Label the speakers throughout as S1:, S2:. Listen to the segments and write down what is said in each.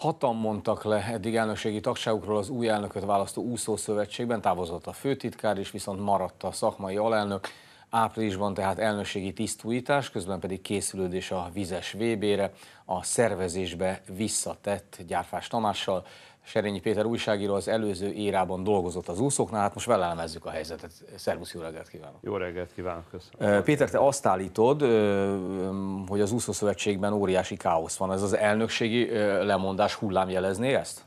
S1: Hatan mondtak le eddig elnökségi tagságukról az új elnököt választó úszószövetségben, távozott a főtitkár is, viszont maradt a szakmai alelnök. Áprilisban tehát elnökségi tisztújítás, közben pedig készülődés a vizes VB-re, a szervezésbe visszatett Gyárfás Tamással, Serényi Péter újságíró az előző érában dolgozott az úszóknál, hát most vele elemezzük a helyzetet. Szervusz, jó reggelt kívánok! Jó reggelt kívánok, köszönöm! Péter, te azt állítod, mm, hogy az úszószövetségben óriási káosz van. Ez az elnökségi lemondás hullám jelezné ezt?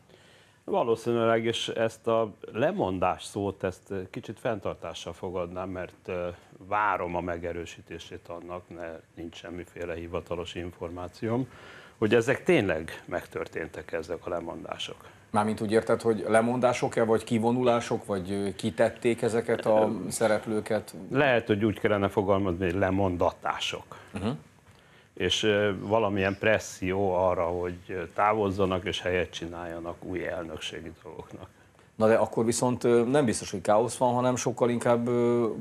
S1: Valószínűleg, és
S2: ezt a lemondás szót, ezt kicsit fenntartással fogadnám, mert várom a megerősítését annak, ne, nincs semmiféle hivatalos információm, hogy ezek tényleg
S1: megtörténtek ezek a lemondások. Mármint úgy érted, hogy lemondások-e, vagy kivonulások, vagy kitették ezeket a szereplőket?
S2: Lehet, hogy úgy kellene fogalmazni, hogy lemondatások. Uh-huh. És valamilyen presszió arra, hogy
S1: távozzanak és helyet csináljanak új elnökségi dolgoknak. Na de akkor viszont nem biztos, hogy káosz van, hanem sokkal inkább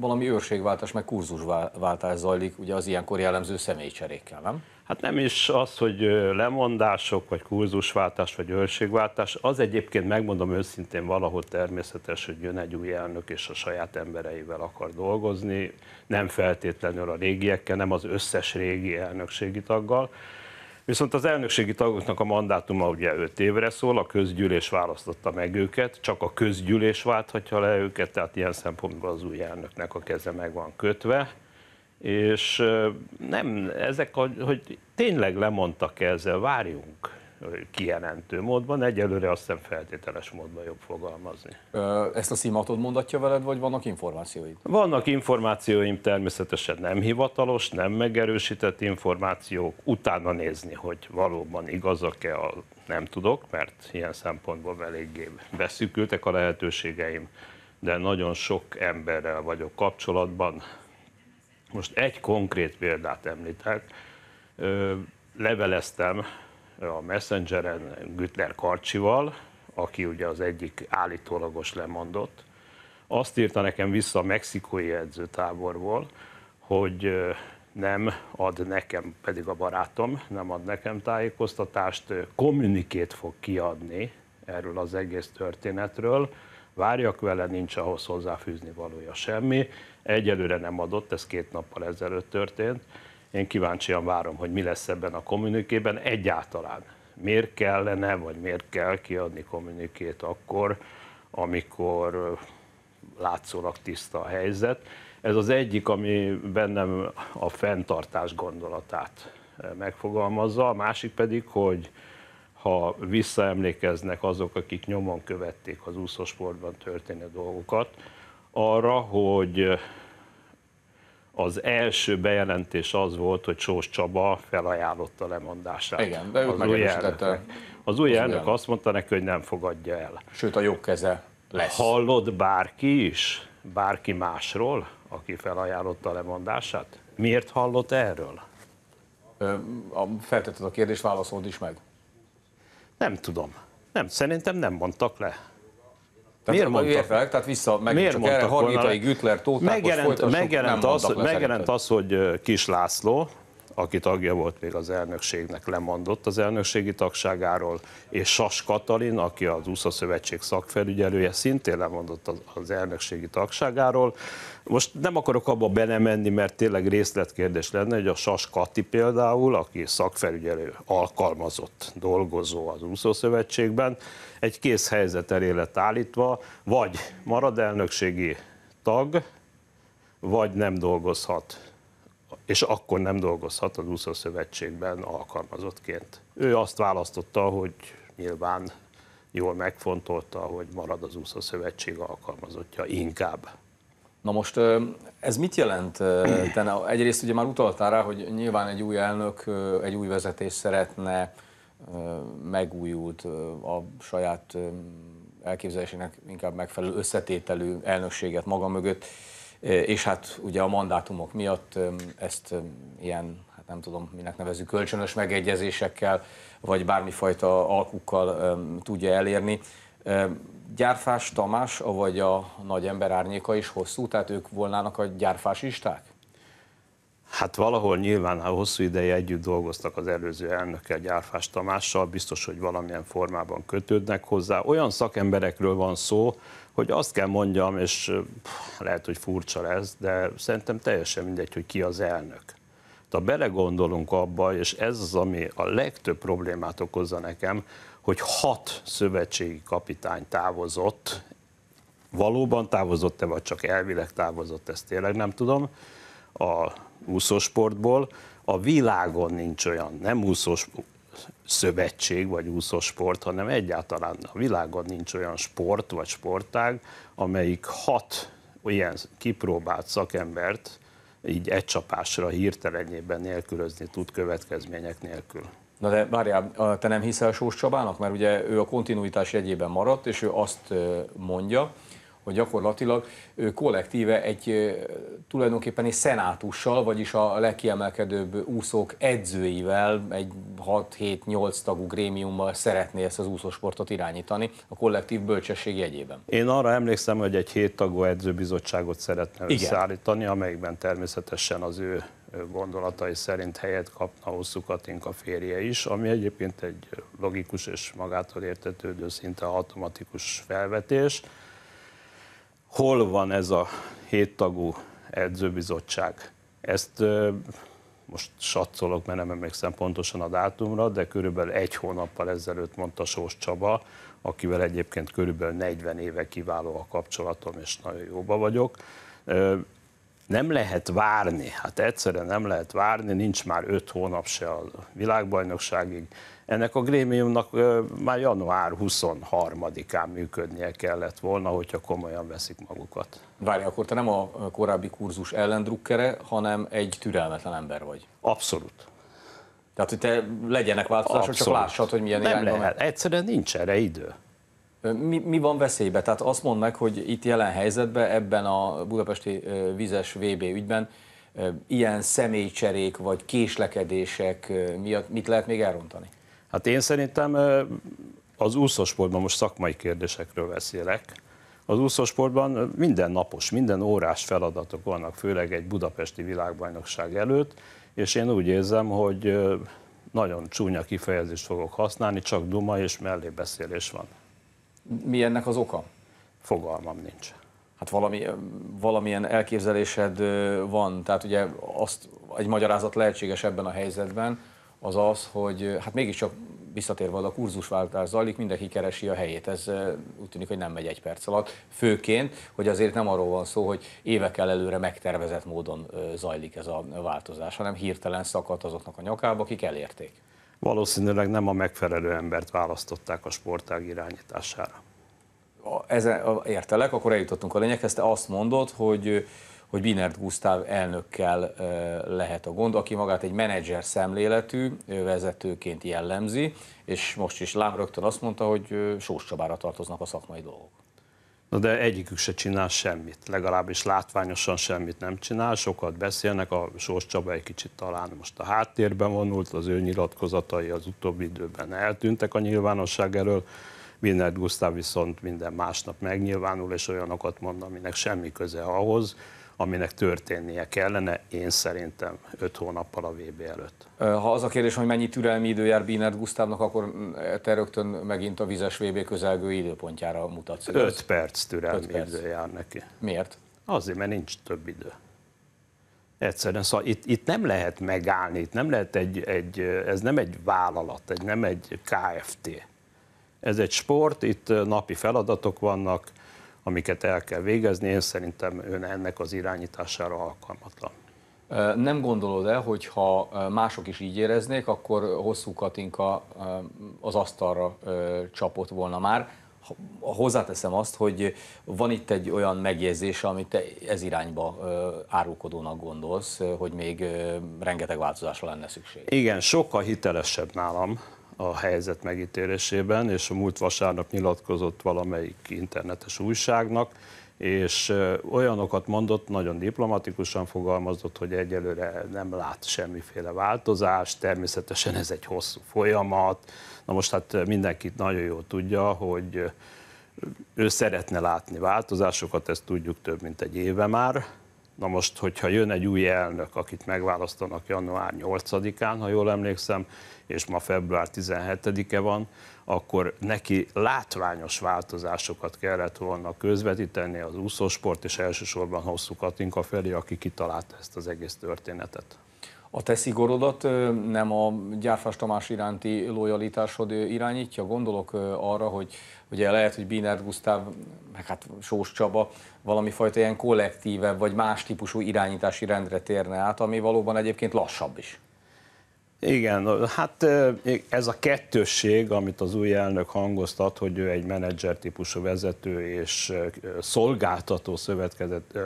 S1: valami őrségváltás, meg kurzusváltás zajlik, ugye az ilyenkor jellemző személycserékkel, nem?
S2: Hát nem is az, hogy lemondások, vagy kurzusváltás, vagy őrségváltás, az egyébként megmondom őszintén valahol természetes, hogy jön egy új elnök, és a saját embereivel akar dolgozni, nem feltétlenül a régiekkel, nem az összes régi elnökségi taggal, Viszont az elnökségi tagoknak a mandátuma ugye 5 évre szól, a közgyűlés választotta meg őket, csak a közgyűlés válthatja le őket, tehát ilyen szempontból az új elnöknek a keze meg van kötve. És nem, ezek, a, hogy tényleg lemondtak -e ezzel, várjunk kijelentő módban, egyelőre azt nem feltételes módban jobb fogalmazni.
S1: Ezt a szimatod mondatja veled, vagy vannak információid?
S2: Vannak információim, természetesen nem hivatalos, nem megerősített információk, utána nézni, hogy valóban igazak-e, a, nem tudok, mert ilyen szempontból eléggé beszűkültek a lehetőségeim, de nagyon sok emberrel vagyok kapcsolatban, most egy konkrét példát említek. Leveleztem a Messengeren Gütler Karcsival, aki ugye az egyik állítólagos lemondott. Azt írta nekem vissza a mexikói edzőtáborból, hogy nem ad nekem, pedig a barátom nem ad nekem tájékoztatást, kommunikét fog kiadni erről az egész történetről, várjak vele, nincs ahhoz hozzáfűzni valója semmi. Egyelőre nem adott, ez két nappal ezelőtt történt. Én kíváncsian várom, hogy mi lesz ebben a kommunikében egyáltalán. Miért kellene, vagy miért kell kiadni kommunikét akkor, amikor látszólag tiszta a helyzet. Ez az egyik, ami bennem a fenntartás gondolatát megfogalmazza, a másik pedig, hogy ha visszaemlékeznek azok, akik nyomon követték az úszósportban történő dolgokat, arra, hogy az első bejelentés az volt, hogy Sós Csaba felajánlotta lemondását. Igen, de az új elnök. Az új elnök azt mondta neki, hogy nem fogadja el. Sőt, a jobb keze lesz. Hallod bárki is, bárki másról, aki felajánlotta lemondását? Miért hallott erről?
S1: feltetted a kérdést, válaszold is meg.
S2: Nem tudom. Nem, szerintem nem mondtak le. Tehát
S1: Miért mondtak? Értelek, tehát vissza
S2: meg Miért csak erre Hargitai Gütler Tóth megjelent, folytassuk, megjelent, az, megjelent az, hogy Kis László, aki tagja volt még az elnökségnek, lemondott az elnökségi tagságáról, és Sas Katalin, aki az USA Szövetség szakfelügyelője, szintén lemondott az elnökségi tagságáról. Most nem akarok abba belemenni, mert tényleg részletkérdés lenne, hogy a Sas Kati például, aki szakfelügyelő alkalmazott dolgozó az USA Szövetségben, egy kész helyzet elé lett állítva, vagy marad elnökségi tag, vagy nem dolgozhat és akkor nem dolgozhat az úszó szövetségben alkalmazottként. Ő azt választotta, hogy nyilván jól megfontolta, hogy marad az úszó szövetség alkalmazottja
S1: inkább. Na most ez mit jelent? Te egyrészt ugye már utaltál rá, hogy nyilván egy új elnök, egy új vezetés szeretne megújult a saját elképzelésének inkább megfelelő összetételű elnökséget maga mögött és hát ugye a mandátumok miatt ezt ilyen, hát nem tudom, minek nevezük, kölcsönös megegyezésekkel, vagy bármifajta alkukkal tudja elérni. Gyárfás Tamás, vagy a nagy ember árnyéka is hosszú, tehát ők volnának a gyárfásisták? Hát valahol
S2: nyilván, ha hosszú ideje együtt dolgoztak az előző elnökkel, Gyárfás Tamással, biztos, hogy valamilyen formában kötődnek hozzá. Olyan szakemberekről van szó, hogy azt kell mondjam, és lehet, hogy furcsa lesz, de szerintem teljesen mindegy, hogy ki az elnök. Ha belegondolunk abba, és ez az, ami a legtöbb problémát okozza nekem, hogy hat szövetségi kapitány távozott, valóban távozott-e, vagy csak elvileg távozott, ezt tényleg nem tudom, a úszósportból. A világon nincs olyan, nem úszós szövetség vagy úszósport, hanem egyáltalán a világon nincs olyan sport vagy sportág, amelyik hat ilyen kipróbált szakembert így egy csapásra hirtelenében nélkülözni tud következmények nélkül.
S1: Na de várjál, te nem hiszel Sós Csabának? Mert ugye ő a kontinuitás jegyében maradt, és ő azt mondja, hogy gyakorlatilag ő kollektíve egy tulajdonképpen egy szenátussal, vagyis a legkiemelkedőbb úszók edzőivel, egy 6-7-8 tagú grémiummal szeretné ezt az úszósportot irányítani a kollektív bölcsesség jegyében.
S2: Én arra emlékszem, hogy egy 7 tagú edzőbizottságot szeretne Igen. összeállítani, amelyikben természetesen az ő gondolatai szerint helyet kapna Hosszú Katinka férje is, ami egyébként egy logikus és magától értetődő, szinte automatikus felvetés hol van ez a héttagú edzőbizottság? Ezt most satszolok, mert nem emlékszem pontosan a dátumra, de körülbelül egy hónappal ezelőtt mondta Sós Csaba, akivel egyébként körülbelül 40 éve kiváló a kapcsolatom, és nagyon jóba vagyok nem lehet várni, hát egyszerűen nem lehet várni, nincs már öt hónap se a világbajnokságig. Ennek a grémiumnak már január 23-án működnie kellett volna, hogyha komolyan veszik
S1: magukat. Várj, akkor te nem a korábbi kurzus ellendrukkere, hanem egy türelmetlen ember vagy. Abszolút. Tehát, hogy te legyenek változások, Abszolút. csak lássad, hogy milyen nem irányba lehet. Egyszerűen nincs erre idő. Mi, mi van veszélybe? Tehát azt mondd meg, hogy itt jelen helyzetben, ebben a budapesti vizes VB ügyben ilyen személycserék vagy késlekedések miatt mit lehet még elrontani? Hát én szerintem
S2: az úszósportban most szakmai kérdésekről beszélek. Az úszósportban minden napos, minden órás feladatok vannak, főleg egy budapesti világbajnokság előtt, és én úgy érzem, hogy nagyon csúnya kifejezést fogok használni, csak duma
S1: és mellébeszélés van. Mi ennek az oka? Fogalmam nincs. Hát valami, valamilyen elképzelésed van, tehát ugye azt, egy magyarázat lehetséges ebben a helyzetben, az az, hogy hát mégiscsak visszatérve a kurzusváltás zajlik, mindenki keresi a helyét. Ez úgy tűnik, hogy nem megy egy perc alatt. Főként, hogy azért nem arról van szó, hogy évekkel előre megtervezett módon zajlik ez a változás, hanem hirtelen szakadt azoknak a nyakába, akik elérték
S2: valószínűleg nem a megfelelő embert
S1: választották a sportág irányítására. Ezen, értelek, akkor eljutottunk a lényeghez. Te azt mondod, hogy hogy Binert Gusztáv elnökkel lehet a gond, aki magát egy menedzser szemléletű vezetőként jellemzi, és most is lám rögtön azt mondta, hogy Sós Csabára tartoznak a szakmai dolgok.
S2: Na de egyikük se csinál semmit, legalábbis látványosan semmit nem csinál, sokat beszélnek, a Sós Csaba egy kicsit talán most a háttérben vonult, az ő nyilatkozatai az utóbbi időben eltűntek a nyilvánosság elől, Winnert Gusztáv viszont minden másnap megnyilvánul, és olyanokat mond, aminek semmi köze ahhoz, aminek történnie kellene, én szerintem 5 hónappal
S1: a VB előtt. Ha az a kérdés, hogy mennyi türelmi idő jár Bínert Gusztávnak, akkor mm, te rögtön megint a vizes VB közelgő időpontjára mutatsz. 5 perc türelmi öt perc. idő jár neki. Miért? Azért, mert nincs több idő.
S2: Egyszerűen, szóval itt, itt nem lehet megállni, itt nem lehet egy, egy, ez nem egy vállalat, egy, nem egy KFT. Ez egy sport, itt napi feladatok vannak, amiket el kell végezni. Én szerintem ön ennek az irányítására alkalmatlan.
S1: Nem gondolod el, hogy ha mások is így éreznék, akkor hosszú Katinka az asztalra csapott volna már. Hozzáteszem azt, hogy van itt egy olyan megjegyzés, amit te ez irányba árulkodónak gondolsz, hogy még rengeteg változásra lenne szükség.
S2: Igen, sokkal hitelesebb nálam a helyzet megítélésében, és a múlt vasárnap nyilatkozott valamelyik internetes újságnak, és olyanokat mondott, nagyon diplomatikusan fogalmazott, hogy egyelőre nem lát semmiféle változást, természetesen ez egy hosszú folyamat. Na most hát mindenkit nagyon jól tudja, hogy ő szeretne látni változásokat, ezt tudjuk több mint egy éve már, Na most, hogyha jön egy új elnök, akit megválasztanak január 8-án, ha jól emlékszem, és ma február 17-e van, akkor neki látványos változásokat kellett volna közvetíteni az úszósport, és elsősorban Hosszú Katinka felé, aki kitalálta ezt az egész történetet.
S1: A te szigorodat nem a Gyárfás Tamás iránti lojalitásod irányítja? Gondolok arra, hogy ugye lehet, hogy Bínert Gusztáv, meg hát Sós Csaba valami fajta ilyen kollektíve vagy más típusú irányítási rendre térne át, ami valóban egyébként lassabb is.
S2: Igen, hát ez a kettősség, amit az új elnök hangoztat, hogy ő egy menedzser típusú vezető és szolgáltató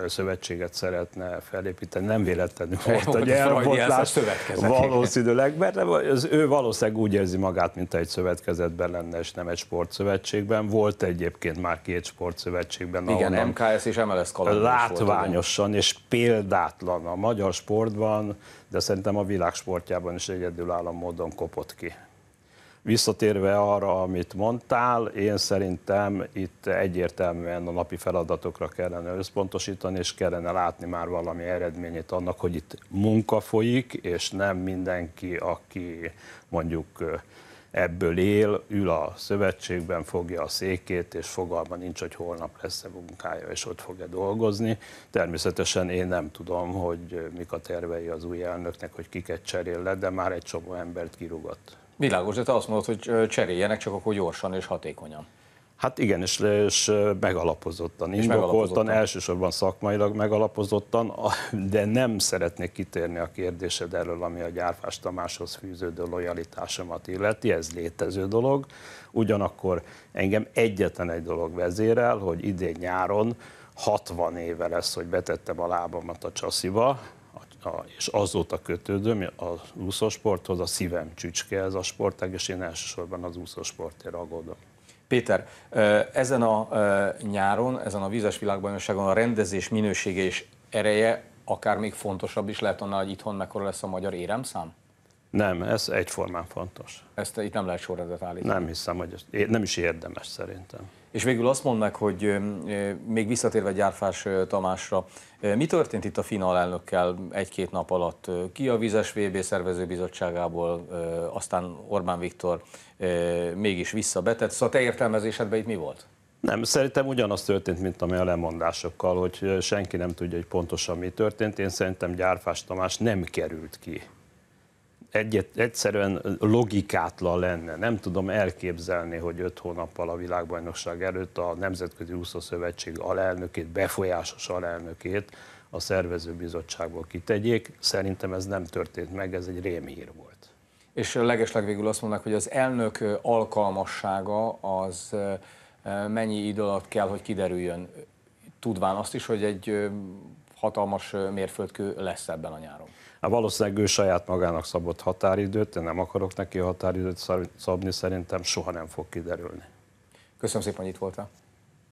S2: szövetséget szeretne felépíteni, nem véletlenül volt a elbotlás valószínűleg, mert az ő valószínűleg úgy érzi magát, mint egy szövetkezetben lenne, és nem egy sportszövetségben. Volt egyébként már két sportszövetségben, Igen,
S1: MKS és MLS Látványosan
S2: volt, és példátlan a magyar sportban, de szerintem a világ sportjában is egy egyedülálló módon kopott ki. Visszatérve arra, amit mondtál, én szerintem itt egyértelműen a napi feladatokra kellene összpontosítani, és kellene látni már valami eredményét annak, hogy itt munka folyik, és nem mindenki, aki mondjuk ebből él, ül a szövetségben, fogja a székét, és fogalma nincs, hogy holnap lesz-e munkája, és ott fog-e dolgozni. Természetesen én nem tudom, hogy mik a tervei az új elnöknek, hogy
S1: kiket cserél le, de már egy csomó embert kirúgott. Világos, de te azt mondod, hogy cseréljenek, csak akkor gyorsan és hatékonyan.
S2: Hát igen, és, és megalapozottan, és indokoltan, megalapozottan. elsősorban szakmailag megalapozottan, de nem szeretnék kitérni a kérdésed erről, ami a Gyárfás Tamáshoz fűződő lojalitásomat illeti, ez létező dolog. Ugyanakkor engem egyetlen egy dolog vezérel, hogy idén nyáron 60 éve lesz, hogy betettem a lábamat a csasziba, és azóta kötődöm az úszósporthoz, a szívem csücske ez a sportág, és én elsősorban az úszósportért
S1: aggódom. Péter, ezen a nyáron, ezen a vízes világbajnokságon a rendezés minősége és ereje akár még fontosabb is lehet annál, hogy itthon mekkora lesz a magyar éremszám?
S2: Nem, ez egyformán fontos.
S1: Ezt itt nem lehet sorrendet állítani. Nem
S2: hiszem, hogy ez, nem is érdemes szerintem.
S1: És végül azt mondd meg, hogy még visszatérve Gyárfás Tamásra, mi történt itt a finál elnökkel egy-két nap alatt? Ki a Vizes VB szervezőbizottságából, aztán Orbán Viktor mégis visszabetett. Szóval te értelmezésedben itt mi volt?
S2: Nem, szerintem ugyanaz történt, mint ami a lemondásokkal, hogy senki nem tudja, hogy pontosan mi történt. Én szerintem Gyárfás Tamás nem került ki egyet, egyszerűen logikátlan lenne. Nem tudom elképzelni, hogy öt hónappal a világbajnokság előtt a Nemzetközi Szövetség alelnökét, befolyásos alelnökét a szervezőbizottságból kitegyék. Szerintem ez nem történt
S1: meg, ez egy rémhír volt. És legesleg végül azt mondanak, hogy az elnök alkalmassága az mennyi idő alatt kell, hogy kiderüljön, tudván azt is, hogy egy hatalmas mérföldkő lesz ebben a nyáron.
S2: Hát valószínűleg ő saját magának szabott határidőt, de nem akarok neki határidőt szabni, szerintem soha nem fog kiderülni. Köszönöm szépen, hogy itt voltál.